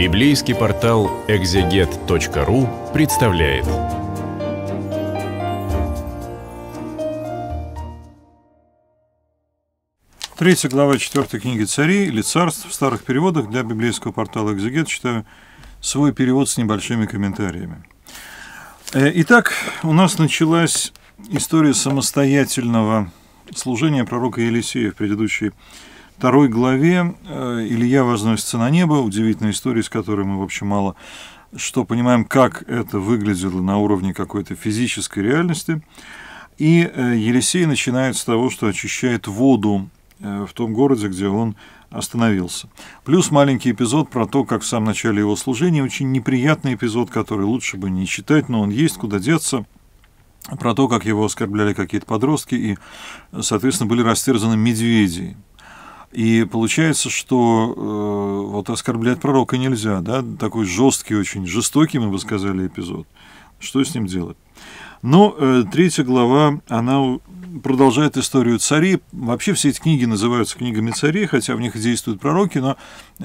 Библейский портал экзегет.ру представляет. Третья глава четвертой книги царей или царств в старых переводах для библейского портала «Экзегет» читаю свой перевод с небольшими комментариями. Э, итак, у нас началась история самостоятельного служения пророка Елисея в предыдущей второй главе э, Илья возносится на небо, удивительная история, из которой мы вообще мало что понимаем, как это выглядело на уровне какой-то физической реальности. И э, Елисей начинает с того, что очищает воду э, в том городе, где он остановился. Плюс маленький эпизод про то, как в самом начале его служения, очень неприятный эпизод, который лучше бы не читать, но он есть, куда деться про то, как его оскорбляли какие-то подростки, и, соответственно, были растерзаны медведи. И получается, что э, вот оскорблять пророка нельзя, да, такой жесткий, очень жестокий, мы бы сказали, эпизод. Что с ним делать? Но ну, э, третья глава, она продолжает историю царей. Вообще все эти книги называются книгами царей, хотя в них действуют пророки, но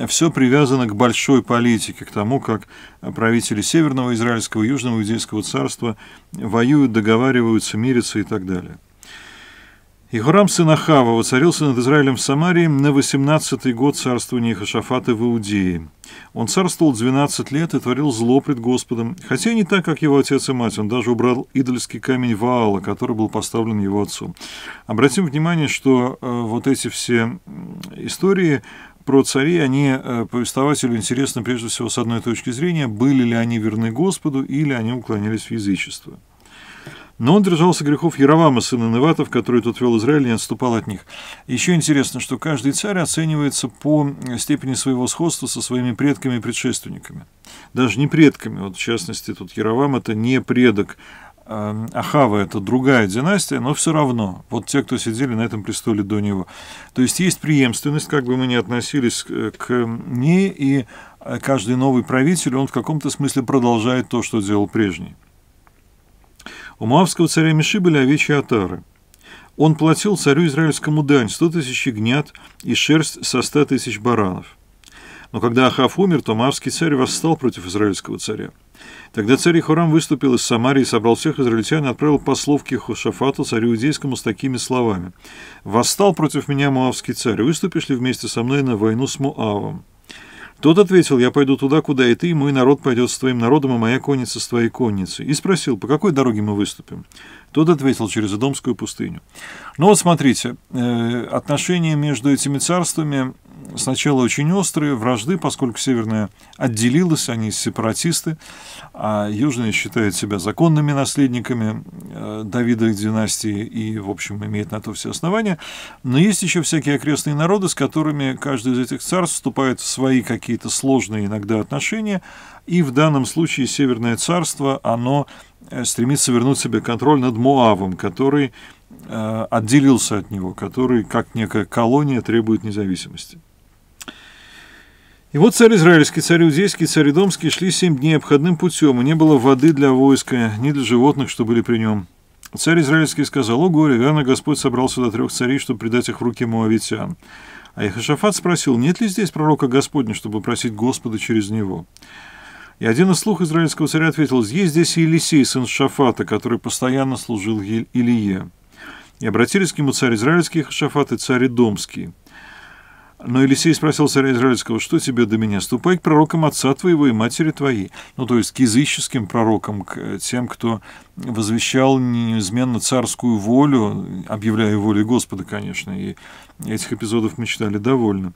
все привязано к большой политике, к тому, как правители Северного Израильского, Южного Иудейского царства воюют, договариваются, мирятся и так далее. Игорам сына Хава воцарился над Израилем в Самарии на 18-й год царствования Хашафата в Иудее. Он царствовал 12 лет и творил зло пред Господом, хотя не так, как его отец и мать, он даже убрал идольский камень Ваала, который был поставлен его отцу. Обратим внимание, что э, вот эти все истории про царей, они э, повествователю интересны прежде всего с одной точки зрения, были ли они верны Господу или они уклонялись в язычество. Но он держался грехов Яровама, сына Неватов, который тот вел Израиль и отступал от них. Еще интересно, что каждый царь оценивается по степени своего сходства со своими предками и предшественниками. Даже не предками. Вот, в частности, тут Яровам – это не предок э, Ахава – это другая династия, но все равно, вот те, кто сидели на этом престоле до него. То есть есть преемственность, как бы мы ни относились к ней, и э, каждый новый правитель, он в каком-то смысле продолжает то, что делал прежний. У Моавского царя Миши были овечьи отары. Он платил царю израильскому дань 100 тысяч ягнят и шерсть со 100 тысяч баранов. Но когда Ахав умер, то Моавский царь восстал против израильского царя. Тогда царь Хурам выступил из Самарии, собрал всех израильтян и отправил послов к Ехошафату, царю иудейскому, с такими словами. «Восстал против меня Моавский царь, выступишь ли вместе со мной на войну с Муавом?» Тот ответил, я пойду туда, куда и ты, и мой народ пойдет с твоим народом, и а моя конница с твоей конницей. И спросил, по какой дороге мы выступим. Тот ответил, через Эдомскую пустыню. Ну вот смотрите, э, отношения между этими царствами сначала очень острые вражды, поскольку Северная отделилась, они сепаратисты, а Южная считает себя законными наследниками э, Давида династии и, в общем, имеет на то все основания. Но есть еще всякие окрестные народы, с которыми каждый из этих царств вступает в свои какие-то сложные иногда отношения, и в данном случае Северное царство, оно э, стремится вернуть себе контроль над Муавом, который э, отделился от него, который, как некая колония, требует независимости. И вот царь израильский, царь иудейский, царь домский шли семь дней обходным путем, и не было воды для войска, ни для животных, что были при нем. Царь израильский сказал, «О горе, верно, Господь собрал сюда трех царей, чтобы предать их в руки моавитян». А Ихашафат спросил, нет ли здесь пророка Господня, чтобы просить Господа через него? И один из слух израильского царя ответил, есть здесь Елисей, сын Шафата, который постоянно служил Илье. И обратились к нему царь израильский Ихашафат и царь Домский. Но Елисей спросил царя Израильского, что тебе до меня? Ступай к пророкам отца твоего и матери твоей. Ну, то есть к языческим пророкам, к э, тем, кто возвещал неизменно царскую волю, объявляя волю Господа, конечно. И этих эпизодов мы читали довольно.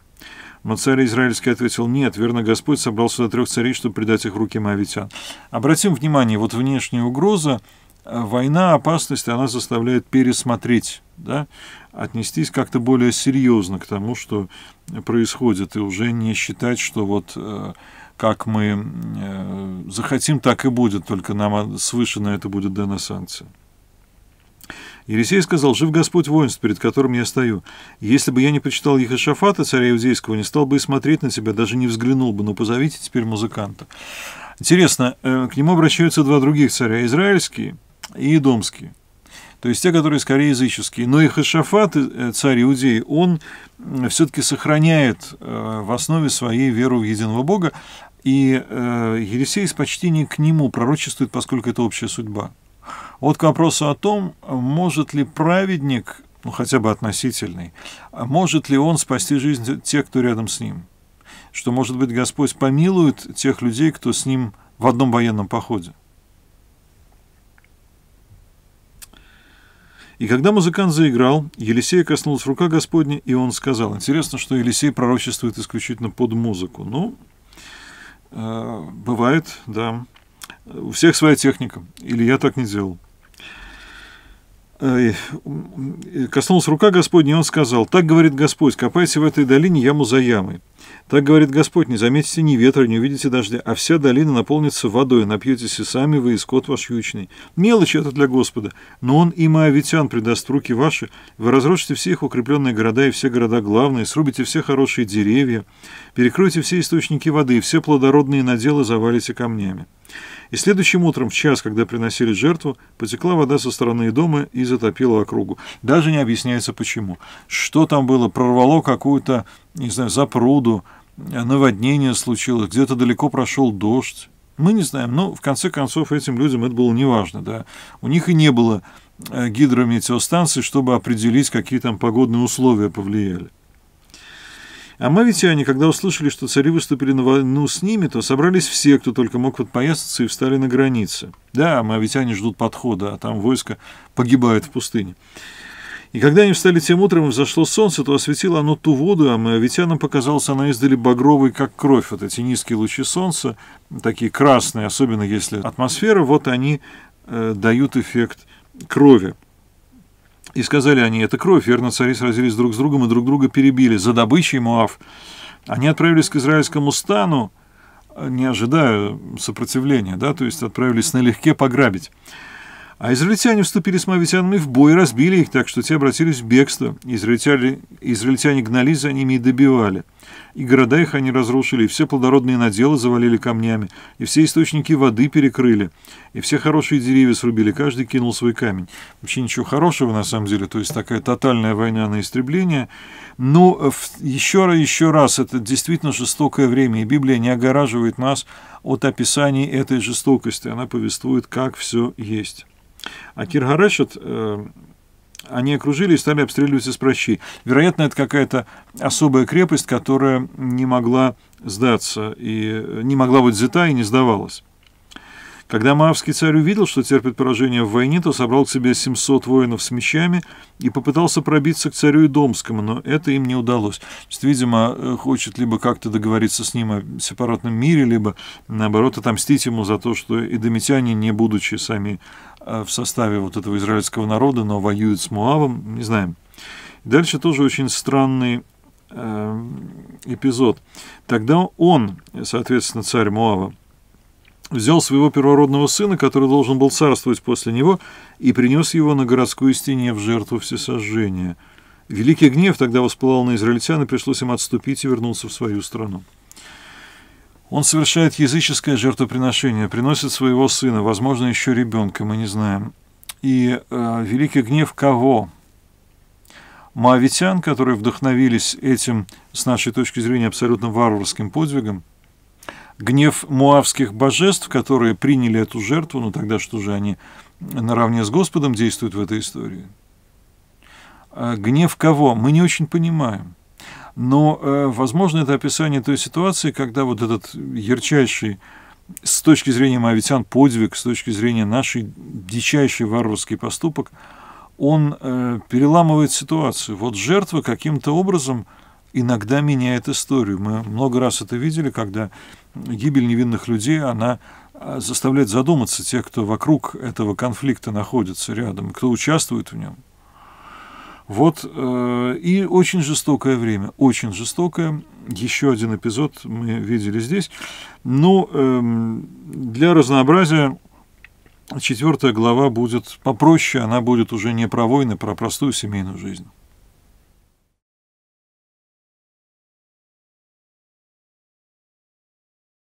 Но царь Израильский ответил, нет, верно, Господь собрал сюда трех царей, чтобы предать их руки моавитян. Обратим внимание, вот внешняя угроза, война, опасность, она заставляет пересмотреть, да, отнестись как-то более серьезно к тому, что происходит, и уже не считать, что вот э, как мы э, захотим, так и будет, только нам свыше на это будет дана санкция. Елисей сказал, «Жив Господь воинств, перед которым я стою. Если бы я не почитал Ехошафата, царя Иудейского, не стал бы и смотреть на тебя, даже не взглянул бы, но ну, позовите теперь музыканта». Интересно, э, к нему обращаются два других царя, израильские – и Едомский. То есть те, которые скорее языческие. Но и Хашафат, э, царь иудеи он все-таки сохраняет э, в основе своей веру в единого Бога, и э, Елисей с почтением к нему пророчествует, поскольку это общая судьба. Вот к вопросу о том, может ли праведник, ну хотя бы относительный, может ли он спасти жизнь тех, кто рядом с ним? Что, может быть, Господь помилует тех людей, кто с ним в одном военном походе? И когда музыкант заиграл, Елисея коснулась рука Господня, и он сказал. Интересно, что Елисей пророчествует исключительно под музыку. Ну, э, бывает, да. У всех своя техника. Или я так не делал коснулась рука Господня, и он сказал, «Так говорит Господь, копайте в этой долине яму за ямой. Так говорит Господь, не заметите ни ветра, не увидите дождя, а вся долина наполнится водой, напьетесь и сами вы, и скот ваш ючный. Мелочь это для Господа, но он и моавитян предаст руки ваши, вы разрушите все их укрепленные города и все города главные, срубите все хорошие деревья, перекройте все источники воды, и все плодородные наделы завалите камнями». И следующим утром, в час, когда приносили жертву, потекла вода со стороны дома и затопила округу. Даже не объясняется почему. Что там было? Прорвало какую-то, не знаю, запруду, наводнение случилось, где-то далеко прошел дождь. Мы не знаем, но в конце концов этим людям это было неважно. Да? У них и не было э, гидрометеостанций, чтобы определить, какие там погодные условия повлияли. А мавитяне, когда услышали, что цари выступили на войну с ними, то собрались все, кто только мог подпоясаться, и встали на границе. Да, мавитяне ждут подхода, а там войско погибает в пустыне. И когда они встали тем утром и взошло солнце, то осветило оно ту воду, а мавитянам показалось, она издали багровой, как кровь. Вот эти низкие лучи солнца, такие красные, особенно если атмосфера, вот они э, дают эффект крови. И сказали они, это кровь, верно, цари сразились друг с другом и друг друга перебили за добычей Муав. Они отправились к израильскому стану, не ожидая сопротивления, да, то есть отправились налегке пограбить. А израильтяне вступили с мавитянами в бой и разбили их, так что те обратились в бегство. Израильтяне, израильтяне гнались за ними и добивали. И города их они разрушили, и все плодородные наделы завалили камнями, и все источники воды перекрыли, и все хорошие деревья срубили, каждый кинул свой камень. Вообще ничего хорошего на самом деле, то есть такая тотальная война на истребление. Но э, еще раз, еще раз, это действительно жестокое время, и Библия не огораживает нас от описаний этой жестокости, она повествует, как все есть. А Киргарашет э, они окружили и стали обстреливать из прощей. Вероятно, это какая-то особая крепость, которая не могла сдаться, и э, не могла быть взята и не сдавалась. Когда Маавский царь увидел, что терпит поражение в войне, то собрал к себе 700 воинов с мечами и попытался пробиться к царю Идомскому, но это им не удалось. То есть, видимо, э, хочет либо как-то договориться с ним о сепаратном мире, либо, наоборот, отомстить ему за то, что идомитяне, не будучи сами Э, в составе вот этого израильского народа, но воюет с Муавом, не знаем. Дальше тоже очень странный э, эпизод. Тогда он, соответственно, царь Муава, взял своего первородного сына, который должен был царствовать после него, и принес его на городскую стене в жертву всесожжения. Великий гнев тогда воспылал на израильтян, и пришлось им отступить и вернуться в свою страну. Он совершает языческое жертвоприношение, приносит своего сына, возможно, еще ребенка, мы не знаем. И э, великий гнев кого? Моавитян, которые вдохновились этим, с нашей точки зрения, абсолютно варварским подвигом, гнев муавских божеств, которые приняли эту жертву, ну тогда что же они наравне с Господом действуют в этой истории? Э, гнев кого? Мы не очень понимаем. Но, э, возможно, это описание той ситуации, когда вот этот ярчайший с точки зрения моавитян подвиг, с точки зрения нашей дичайший варварский поступок, он э, переламывает ситуацию. Вот жертва каким-то образом иногда меняет историю. Мы много раз это видели, когда гибель невинных людей, она э, заставляет задуматься тех, кто вокруг этого конфликта находится рядом, кто участвует в нем. Вот, э, и очень жестокое время, очень жестокое. Еще один эпизод мы видели здесь. Ну, эм, для разнообразия четвертая глава будет попроще, она будет уже не про войны, а про простую семейную жизнь.